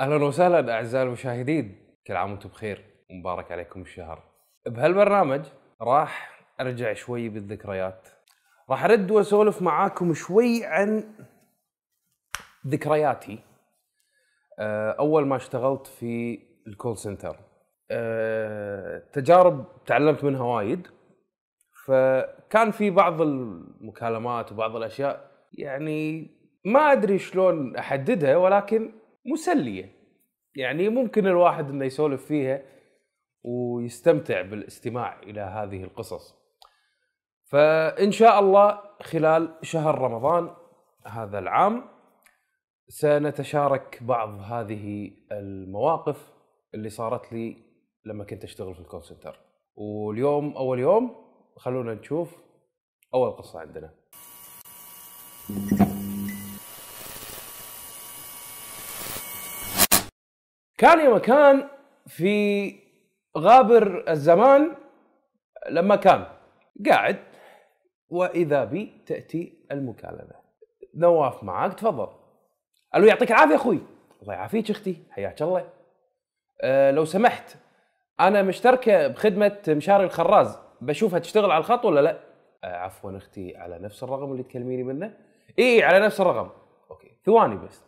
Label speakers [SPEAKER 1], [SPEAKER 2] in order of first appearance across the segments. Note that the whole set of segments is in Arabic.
[SPEAKER 1] اهلا وسهلا اعزائي المشاهدين كل عام وانتم بخير ومبارك عليكم الشهر بهالبرنامج راح ارجع شوي بالذكريات راح ارد واسولف معاكم شوي عن ذكرياتي آه، اول ما اشتغلت في الكول سنتر آه، تجارب تعلمت منها وايد فكان في بعض المكالمات وبعض الاشياء يعني ما ادري شلون احددها ولكن مسليه يعني ممكن الواحد انه يسولف فيها ويستمتع بالاستماع الى هذه القصص. فان شاء الله خلال شهر رمضان هذا العام سنتشارك بعض هذه المواقف اللي صارت لي لما كنت اشتغل في الكول سنتر. واليوم اول يوم خلونا نشوف اول قصه عندنا. كان يا مكان في غابر الزمان لما كان قاعد واذا بي تاتي المكالمه نواف معاك تفضل قال له يعطيك العافيه اخوي الله يعافيك اختي حياك الله أه لو سمحت انا مشتركه بخدمه مشاري الخراز بشوفها تشتغل على الخط ولا لا أه عفوا اختي على نفس الرقم اللي تكلميني منه اي على نفس الرقم اوكي ثواني بس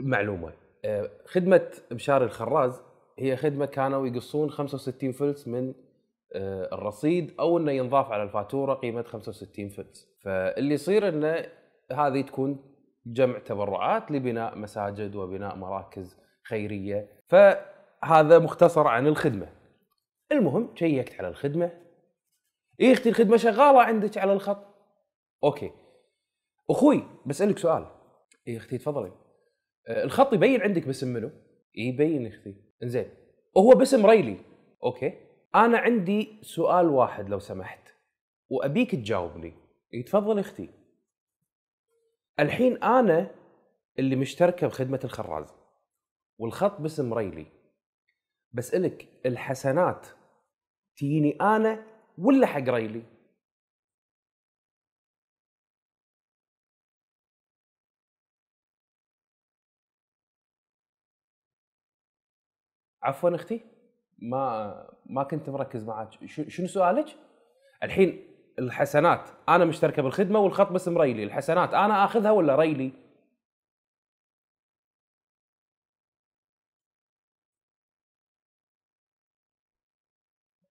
[SPEAKER 1] معلومه آه، خدمه مشاري الخراز هي خدمه كانوا يقصون 65 فلس من آه، الرصيد او انه ينضاف على الفاتوره قيمه 65 فلس فاللي يصير انه هذه تكون جمع تبرعات لبناء مساجد وبناء مراكز خيريه فهذا مختصر عن الخدمه المهم شيكت على الخدمه إيه اختي الخدمه شغاله عندك على الخط اوكي اخوي بسالك سؤال إيه اختي تفضلي آه، الخط يبين عندك باسم منو؟ يبين اختي انزين وهو باسم ريلي اوكي انا عندي سؤال واحد لو سمحت وابيك تجاوب لي إيه، تفضل اختي الحين انا اللي مشتركه بخدمه الخراز والخط باسم ريلي بسالك الحسنات تجيني انا ولا حق ريلي؟ عفوا اختي ما ما كنت مركز معك شنو سؤالك؟ الحين الحسنات انا مشتركه بالخدمه والخط باسم ريلي، الحسنات انا اخذها ولا ريلي؟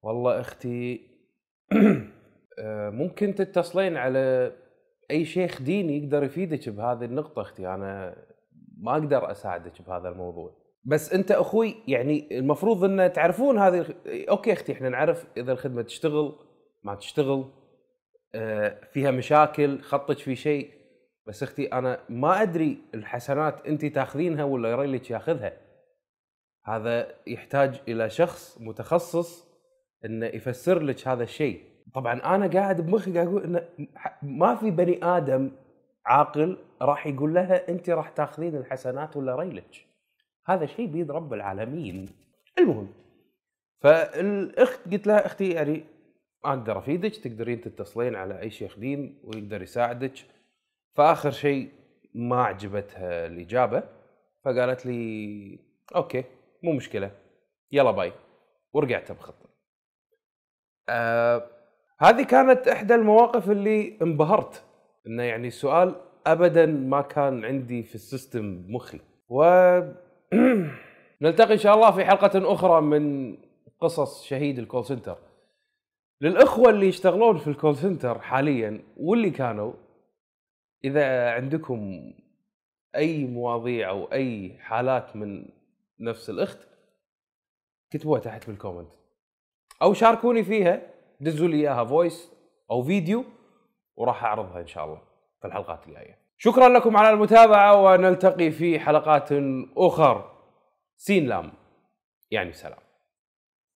[SPEAKER 1] والله اختي آه، ممكن تتصلين على اي شيخ ديني يقدر يفيدك بهذه النقطه اختي انا ما اقدر اساعدك بهذا الموضوع. بس انت اخوي يعني المفروض ان تعرفون هذه اوكي اختي احنا نعرف اذا الخدمه تشتغل ما تشتغل آه، فيها مشاكل خطك في شيء بس اختي انا ما ادري الحسنات انت تاخذينها ولا ريلك ياخذها هذا يحتاج الى شخص متخصص انه يفسر لك هذا الشيء طبعا انا قاعد بمخي قاعد اقول انه ما في بني ادم عاقل راح يقول لها انت راح تاخذين الحسنات ولا ريلك هذا شيء بيد رب العالمين المهم فالاخت قلت لها اختي يعني اقدر افيدك تقدرين تتصلين على اي شيخ دين ويقدر يساعدك فاخر شيء ما عجبتها الاجابه فقالت لي اوكي مو مشكله يلا باي ورجعت بخط آه هذه كانت احدى المواقف اللي انبهرت انه يعني السؤال ابدا ما كان عندي في السيستم مخي و نلتقي ان شاء الله في حلقه اخرى من قصص شهيد الكول سنتر للاخوه اللي يشتغلون في الكول سنتر حاليا واللي كانوا اذا عندكم اي مواضيع او اي حالات من نفس الاخت كتبوها تحت بالكومنت او شاركوني فيها دزوا لي اياها فويس او فيديو وراح اعرضها ان شاء الله في الحلقات الجايه شكرا لكم على المتابعه ونلتقي في حلقات اخر سين لام يعني سلام